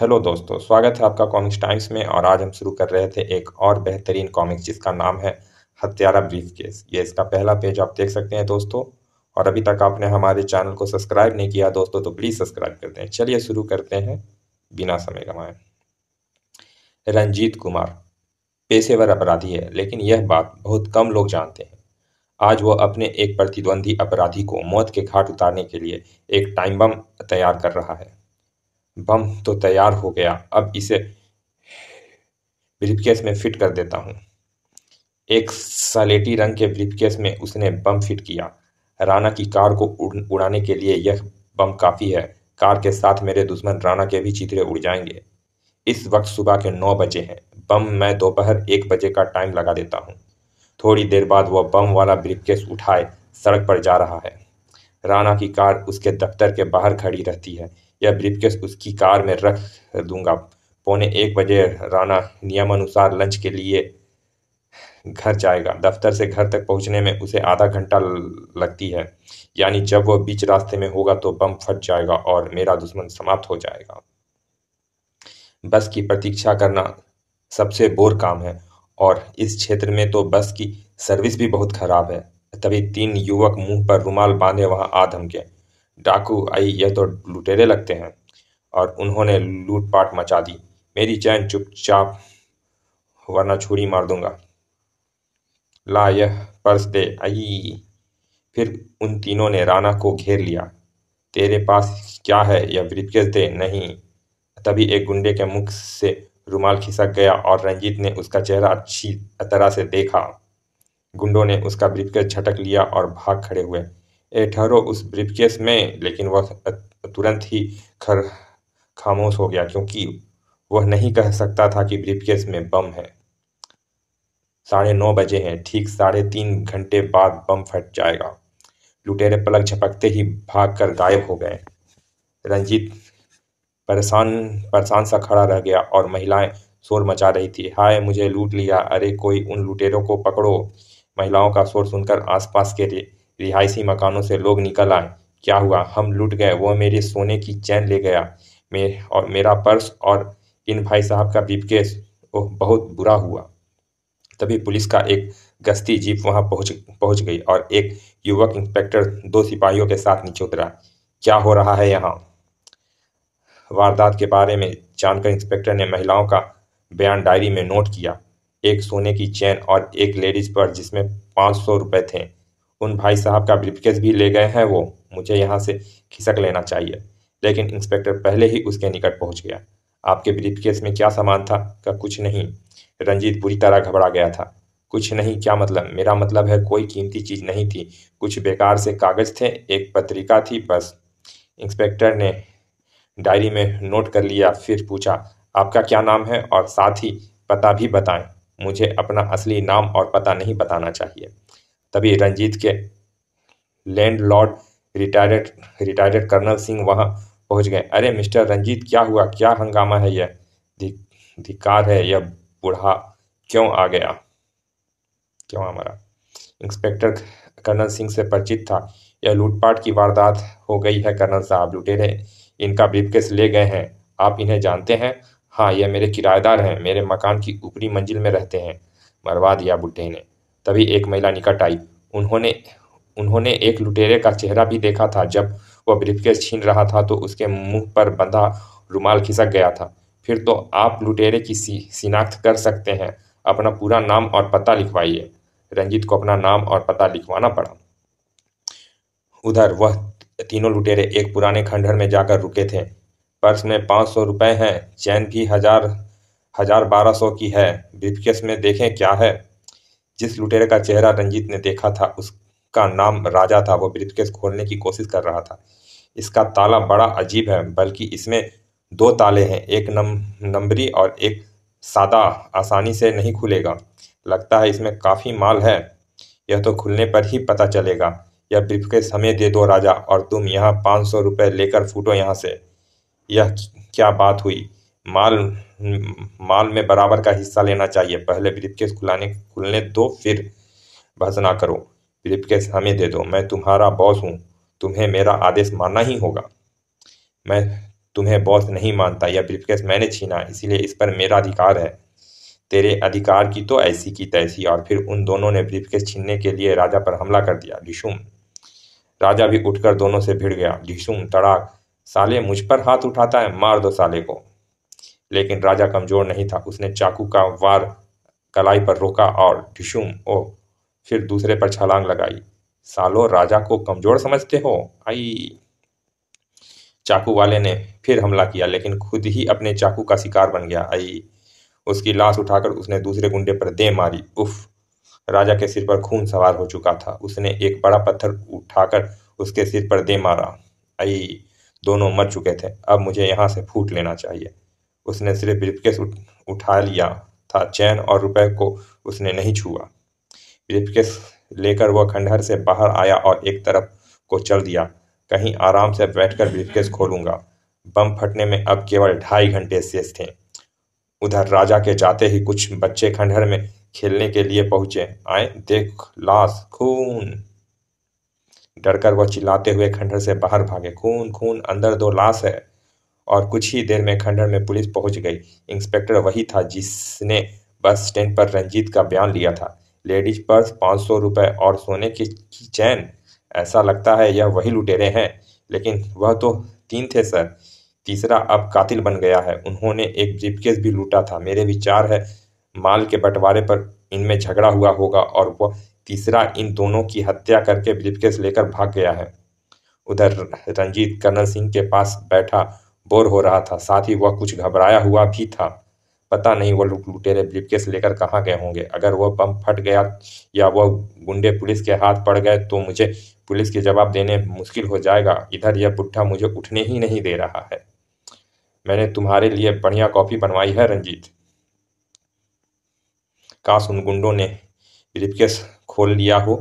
hello दोस्तों स्वागत है आपका कॉमिक्स टाइम्स में और आज हम शुरू कर रहे थे एक और बेहतरीन कॉमिक्स जिसका नाम है हत्यारा ब्रीफ केस ये इसका पहला पेज आप देख सकते हैं दोस्तों और अभी तक आपने हमारे चैनल को सब्सक्राइब नहीं किया दोस्तों तो प्लीज़ सब्सक्राइब करते हैं चलिए शुरू करते हैं बिना समय गवाए रंजीत कुमार पेशेवर अपराधी है लेकिन यह बात बहुत कम लोग जानते हैं आज वो अपने एक प्रतिद्वंदी अपराधी को मौत के घाट उतारने के लिए एक टाइम बम तैयार कर रहा है बम तो तैयार हो गया अब इसे ब्रीफकेस में फिट कर देता हूँ एक सलेटी रंग के ब्रीफकेस में उसने बम फिट किया राणा की कार को उड़ाने के लिए यह बम काफ़ी है कार के साथ मेरे दुश्मन राणा के भी चित्रे उड़ जाएंगे इस वक्त सुबह के नौ बजे हैं बम मैं दोपहर एक बजे का टाइम लगा देता हूँ थोड़ी देर बाद वह बम वाला ब्रीफकेस उठाए सड़क पर जा रहा है राणा की कार उसके दफ्तर के बाहर खड़ी रहती है यह ब्रीफकेस उसकी कार में रख दूंगा पौने एक बजे राणा नियमानुसार लंच के लिए घर जाएगा दफ्तर से घर तक पहुंचने में उसे आधा घंटा लगती है यानी जब वह बीच रास्ते में होगा तो बम फट जाएगा और मेरा दुश्मन समाप्त हो जाएगा बस की प्रतीक्षा करना सबसे बोर काम है और इस क्षेत्र में तो बस की सर्विस भी बहुत खराब है तभी तीन युवक मुंह पर रुमाल बांधे वहां आ धमके डाकू आई यह तो लुटेरे लगते हैं और उन्होंने लूटपाट मचा दी मेरी चैन चुपचाप वरना छुरी मार दूंगा ला यह पर्स दे आई फिर उन तीनों ने राणा को घेर लिया तेरे पास क्या है यह ब्रिफकेस दे नहीं तभी एक गुंडे के मुख से रुमाल खिसक गया और रंजीत ने उसका चेहरा अच्छी तरह से देखा गुंडों ने उसका ब्रिफकेस झटक लिया और भाग खड़े हुए ठहरो उस ब्रीफकेस में लेकिन वह तुरंत ही खर खामोश हो गया क्योंकि वह नहीं कह सकता था कि ब्रीफकेस में बम है साढ़े नौ बजे हैं ठीक साढ़े तीन घंटे बाद बम फट जाएगा लुटेरे पलक झपकते ही भागकर गायब हो गए रंजीत परेशान परेशान सा खड़ा रह गया और महिलाएं शोर मचा रही थी हाय मुझे लूट लिया अरे कोई उन लुटेरों को पकड़ो महिलाओं का शोर सुनकर आसपास के रिहायशी मकानों से लोग निकल आए क्या हुआ हम लूट गए वह मेरे सोने की चैन ले गया मे और मेरा पर्स और इन भाई साहब का बीपकेस ओह बहुत बुरा हुआ तभी पुलिस का एक गश्ती जीप वहां पहुंच पहुंच गई और एक युवक इंस्पेक्टर दो सिपाहियों के साथ नीचे उतरा क्या हो रहा है यहाँ वारदात के बारे में जानकर इंस्पेक्टर ने महिलाओं का बयान डायरी में नोट किया एक सोने की चैन और एक लेडीज पर जिसमें पाँच सौ रुपये थे उन भाई साहब का ब्रीफकेस भी ले गए हैं वो मुझे यहाँ से खिसक लेना चाहिए लेकिन इंस्पेक्टर पहले ही उसके निकट पहुँच गया आपके ब्रीफकेस में क्या सामान था का कुछ नहीं रंजीत बुरी तरह घबरा गया था कुछ नहीं क्या मतलब मेरा मतलब है कोई कीमती चीज़ नहीं थी कुछ बेकार से कागज़ थे एक पत्रिका थी बस इंस्पेक्टर ने डायरी में नोट कर लिया फिर पूछा आपका क्या नाम है और साथ ही पता भी बताएं मुझे अपना असली नाम और पता नहीं बताना चाहिए तभी रंजीत के landlord retired retired colonel Singh वहां पहुंच गए अरे मिस्टर रंजीत क्या हुआ क्या हंगामा है यह धिकार है यह बूढ़ा क्यों आ गया क्यों हमारा इंस्पेक्टर कर्नल सिंह से परिचित था यह लूटपाट की वारदात हो गई है कर्नल साहब लुटेरे इनका ब्रीफकेस ले गए हैं आप इन्हें जानते हैं हाँ यह मेरे किराएदार हैं मेरे मकान की ऊपरी मंजिल में रहते हैं मरवा दिया बुढ़े ने तभी एक महिला निकट आई उन्होंने उन्होंने एक लुटेरे का चेहरा भी देखा था जब वह ब्रीफकेस छीन रहा था तो उसके मुंह पर बंधा रुमाल खिसक गया था फिर तो आप लुटेरे की शिनाख्त कर सकते हैं अपना पूरा नाम और पता लिखवाइए रंजीत को अपना नाम और पता लिखवाना पड़ा उधर वह तीनों लुटेरे एक पुराने खंडहर में जाकर रुके थे पर्स में पाँच सौ रुपये हैं चैन भी हजार हजार बारह सौ की है ब्रीफकेस में देखें क्या है जिस लुटेरे का चेहरा रंजीत ने देखा था उसका नाम राजा था वो ब्रीफकेस खोलने की कोशिश कर रहा था इसका ताला बड़ा अजीब है बल्कि इसमें दो ताले हैं एक नम नंबरी और एक सादा आसानी से नहीं खुलेगा लगता है इसमें काफ़ी माल है यह तो खुलने पर ही पता चलेगा यह ब्रीफकेस हमें दे दो राजा और तुम यहाँ पाँच सौ रुपये लेकर फूटो यहाँ से यह क्या बात हुई माल माल में बराबर का हिस्सा लेना चाहिए पहले ब्रीफकेस खुलाने खुलने दो फिर भसना करो ब्रीफकेस हमें दे दो मैं तुम्हारा बॉस हूँ तुम्हें मेरा आदेश मानना ही होगा मैं तुम्हें बॉस नहीं मानता यह ब्रीफकेस मैंने छीना इसीलिए इस पर मेरा अधिकार है तेरे अधिकार की तो ऐसी की तैसी और फिर उन दोनों ने ब्रीफकेस छीनने के लिए राजा पर हमला कर दिया ढिशुम राजा भी उठकर दोनों से भिड़ गया ढिशुम तड़ाक साले मुझ पर हाथ उठाता है मार दो साले को लेकिन राजा कमजोर नहीं था उसने चाकू का वार कलाई पर रोका और ढिशुम ओ फिर दूसरे पर छलांग लगाई सालो राजा को कमजोर समझते हो आई चाकू वाले ने फिर हमला किया लेकिन खुद ही अपने चाकू का शिकार बन गया आई उसकी लाश उठाकर उसने दूसरे गुंडे पर दे मारी उफ राजा के सिर पर खून सवार हो चुका था उसने एक बड़ा पत्थर उठाकर उसके सिर पर दे मारा आई दोनों मर चुके थे अब मुझे यहाँ से फूट लेना चाहिए उसने सिर्फ ब्रीफकेस उठा लिया था चैन और रुपए को उसने नहीं छुआ ब्रीफकेस लेकर वह खंडहर से बाहर आया और एक तरफ को चल दिया कहीं आराम से बैठकर ब्रीफकेस खोलूंगा बम फटने में अब केवल ढाई घंटे शेष थे उधर राजा के जाते ही कुछ बच्चे खंडहर में खेलने के लिए पहुंचे आए देख लाश खून डरकर वह चिल्लाते हुए खंडहर से बाहर भागे खून खून अंदर दो लाश है और कुछ ही देर में खंडर में पुलिस पहुंच गई इंस्पेक्टर वही था जिसने बस स्टैंड पर रंजीत का बयान लिया था लेडीज पर्स पाँच सौ रुपये और सोने की चैन ऐसा लगता है यह वही लुटेरे हैं लेकिन वह तो तीन थे सर तीसरा अब कातिल बन गया है उन्होंने एक जिपकेस भी लूटा था मेरे विचार है माल के बंटवारे पर इनमें झगड़ा हुआ होगा और वह तीसरा इन दोनों की हत्या करके ब्रीफकेस लेकर भाग गया है उधर रंजीत कर्नल सिंह के पास बैठा बोर हो रहा था साथ ही वह कुछ घबराया हुआ भी था पता नहीं वह लुटेरे ब्रीफकेस लेकर कहाँ गए होंगे अगर वह बम फट गया या वह गुंडे पुलिस के हाथ पड़ गए तो मुझे पुलिस के जवाब देने मुश्किल हो जाएगा इधर यह बुढ़ा मुझे उठने ही नहीं दे रहा है मैंने तुम्हारे लिए बढ़िया कॉफ़ी बनवाई है रंजीत काश उन गुंडों ने ब्रीफकेस खोल लिया हो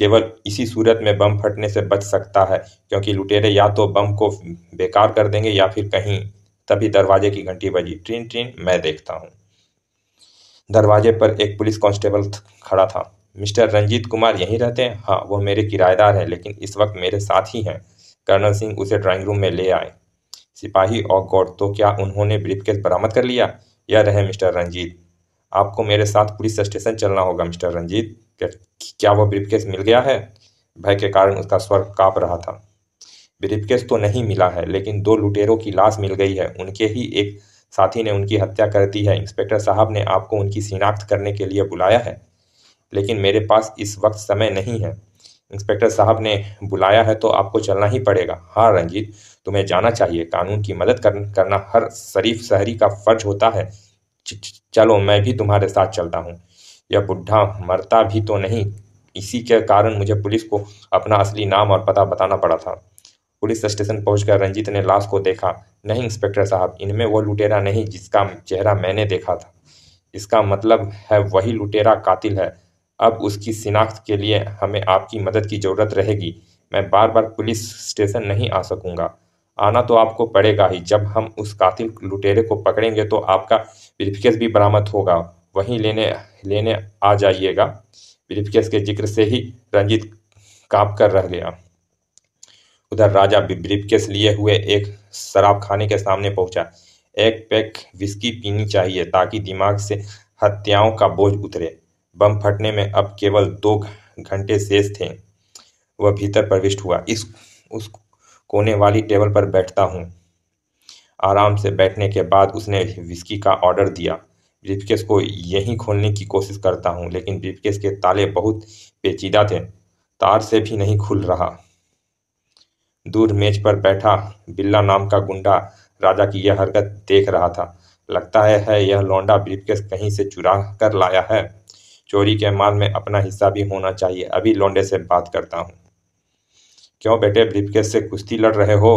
केवल इसी सूरत में बम फटने से बच सकता है क्योंकि लुटेरे या तो बम को बेकार कर देंगे या फिर कहीं तभी दरवाजे की घंटी बजी ट्रिन ट्रिन मैं देखता हूँ दरवाजे पर एक पुलिस कांस्टेबल खड़ा था मिस्टर रंजीत कुमार यहीं रहते हैं हाँ वो मेरे किराएदार हैं लेकिन इस वक्त मेरे साथ ही हैं कर्नल सिंह उसे ड्राइंग रूम में ले आए सिपाही और गौड़ तो क्या उन्होंने ब्रीफकेस बरामद कर लिया यह रहे मिस्टर रंजीत आपको मेरे साथ पुलिस स्टेशन चलना होगा मिस्टर रंजीत क्या वो ब्रीफकेस मिल गया है भय के कारण उसका स्वर काँप रहा था ब्रीफकेस तो नहीं मिला है लेकिन दो लुटेरों की लाश मिल गई है उनके ही एक साथी ने उनकी हत्या कर दी है इंस्पेक्टर साहब ने आपको उनकी शिनाख्त करने के लिए बुलाया है लेकिन मेरे पास इस वक्त समय नहीं है इंस्पेक्टर साहब ने बुलाया है तो आपको चलना ही पड़ेगा हाँ रंजीत तुम्हें जाना चाहिए कानून की मदद कर, करना हर शरीफ शहरी का फर्ज होता है चलो मैं भी तुम्हारे साथ चलता हूँ यह बुढ़ा मरता भी तो नहीं इसी के कारण मुझे पुलिस को अपना असली नाम और पता बताना पड़ा था पुलिस स्टेशन पहुंचकर रंजीत ने लाश को देखा नहीं इंस्पेक्टर साहब इनमें वो लुटेरा नहीं जिसका चेहरा मैंने देखा था इसका मतलब है वही लुटेरा कातिल है अब उसकी शिनाख्त के लिए हमें आपकी मदद की ज़रूरत रहेगी मैं बार बार पुलिस स्टेशन नहीं आ सकूंगा आना तो आपको पड़ेगा ही जब हम उस कातिल लुटेरे को पकड़ेंगे तो आपका वेरिफिकेशन भी बरामद होगा वहीं लेने लेने आ जाइएगा बिलिपकेस के जिक्र से ही रंजीत कांप कर रह गया उधर राजा ब्रीफकेस लिए हुए एक शराब खाने के सामने पहुंचा एक पैक विस्की पीनी चाहिए ताकि दिमाग से हत्याओं का बोझ उतरे बम फटने में अब केवल दो घंटे शेष थे वह भीतर प्रविष्ट हुआ इस उस कोने वाली टेबल पर बैठता हूँ आराम से बैठने के बाद उसने विस्की का ऑर्डर दिया ब्रीफकेस को यहीं खोलने की कोशिश करता हूँ लेकिन ब्रीफकेस के ताले बहुत पेचीदा थे तार से भी नहीं खुल रहा दूर मेज पर बैठा बिल्ला नाम का गुंडा राजा की यह हरकत देख रहा था लगता है, है यह लौंडा ब्रीफकेस कहीं से चुरा कर लाया है चोरी के माल में अपना हिस्सा भी होना चाहिए अभी लौंडे से बात करता हूँ क्यों बेटे ब्रीफकेस से कुश्ती लड़ रहे हो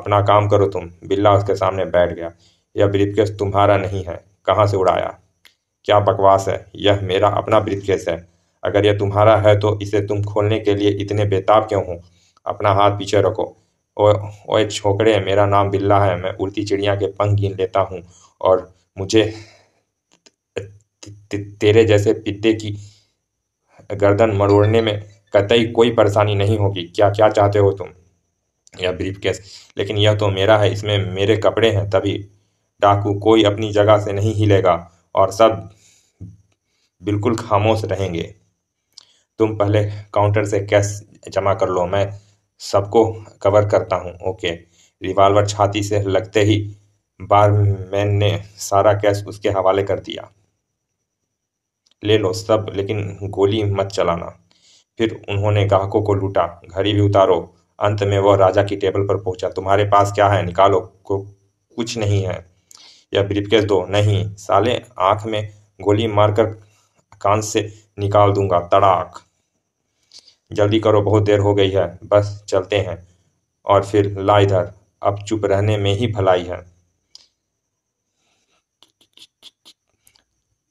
अपना काम करो तुम बिल्ला उसके सामने बैठ गया यह ब्रीफकेस तुम्हारा नहीं है कहाँ से उड़ाया क्या बकवास है यह मेरा अपना केस है अगर यह तुम्हारा है तो इसे तुम खोलने के लिए इतने बेताब क्यों हो अपना हाथ पीछे रखो ओ एक छोकरे मेरा नाम बिल्ला है मैं उड़ती चिड़िया के पंख गिन लेता हूँ और मुझे तेरे जैसे पिद्दे की गर्दन मरोड़ने में कतई कोई परेशानी नहीं होगी क्या क्या चाहते हो तुम यह ब्रीफ केस लेकिन यह तो मेरा है इसमें मेरे कपड़े हैं तभी डाकू कोई अपनी जगह से नहीं हिलेगा और सब बिल्कुल खामोश रहेंगे तुम पहले काउंटर से कैश जमा कर लो मैं सबको कवर करता हूँ ओके रिवाल्वर छाती से लगते ही बार मैन ने सारा कैश उसके हवाले कर दिया ले लो सब लेकिन गोली मत चलाना फिर उन्होंने ग्राहकों को लूटा घड़ी भी उतारो अंत में वह राजा की टेबल पर पहुंचा तुम्हारे पास क्या है निकालो को कुछ नहीं है या ब्रीफकेस दो नहीं साले आंख में गोली मारकर कान से निकाल दूंगा तड़ाक जल्दी करो बहुत देर हो गई है बस चलते हैं और फिर ला इधर अब चुप रहने में ही भलाई है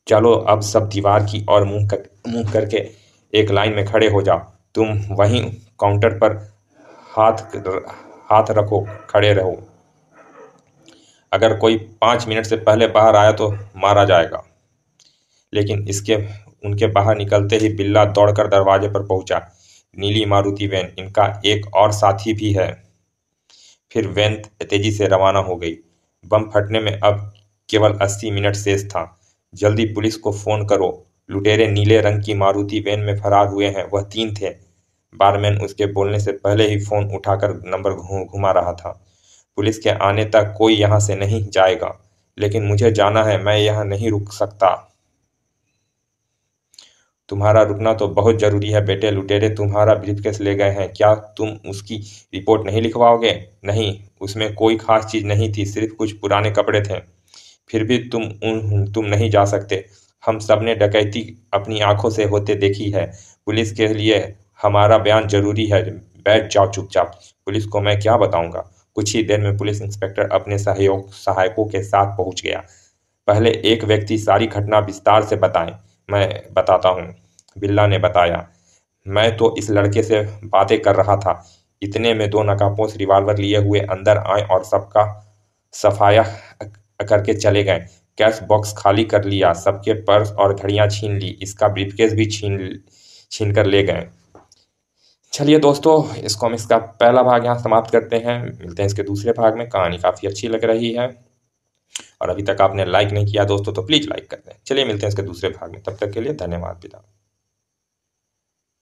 चलो अब सब दीवार की ओर मुंह कर मुंह करके एक लाइन में खड़े हो जाओ तुम वहीं काउंटर पर हाथ हाथ रखो खड़े रहो अगर कोई पाँच मिनट से पहले बाहर आया तो मारा जाएगा लेकिन इसके उनके बाहर निकलते ही बिल्ला दौड़कर दरवाजे पर पहुंचा नीली मारुति वैन इनका एक और साथी भी है फिर वैन तेजी से रवाना हो गई बम फटने में अब केवल अस्सी मिनट शेष था जल्दी पुलिस को फ़ोन करो लुटेरे नीले रंग की मारुति वैन में फरार हुए हैं वह तीन थे बारमैन उसके बोलने से पहले ही फ़ोन उठाकर नंबर घुमा रहा था पुलिस के आने तक कोई यहाँ से नहीं जाएगा लेकिन मुझे जाना है मैं यहाँ नहीं रुक सकता तुम्हारा रुकना तो बहुत जरूरी है बेटे लुटेरे तुम्हारा ब्रीफकेस ले गए हैं क्या तुम उसकी रिपोर्ट नहीं लिखवाओगे नहीं उसमें कोई खास चीज़ नहीं थी सिर्फ कुछ पुराने कपड़े थे फिर भी तुम उन तुम नहीं जा सकते हम सब ने डकैती अपनी आंखों से होते देखी है पुलिस के लिए हमारा बयान जरूरी है बैठ जाओ चुपचाप पुलिस को मैं क्या बताऊंगा कुछ ही देर में पुलिस इंस्पेक्टर अपने सहयोग सहायकों के साथ पहुंच गया पहले एक व्यक्ति सारी घटना विस्तार से बताएं मैं बताता हूँ बिल्ला ने बताया मैं तो इस लड़के से बातें कर रहा था इतने में दो नकाबपोश रिवाल्वर लिए हुए अंदर आए और सबका सफाया करके चले गए कैश बॉक्स खाली कर लिया सबके पर्स और घड़ियां छीन ली इसका ब्रीफकेस भी छीन छीन कर ले गए चलिए दोस्तों इस कॉमिक्स का पहला भाग यहाँ समाप्त करते हैं मिलते हैं इसके दूसरे भाग में कहानी काफ़ी अच्छी लग रही है और अभी तक आपने लाइक नहीं किया दोस्तों तो प्लीज़ लाइक कर दें चलिए मिलते हैं इसके दूसरे भाग में तब तक के लिए धन्यवाद पिता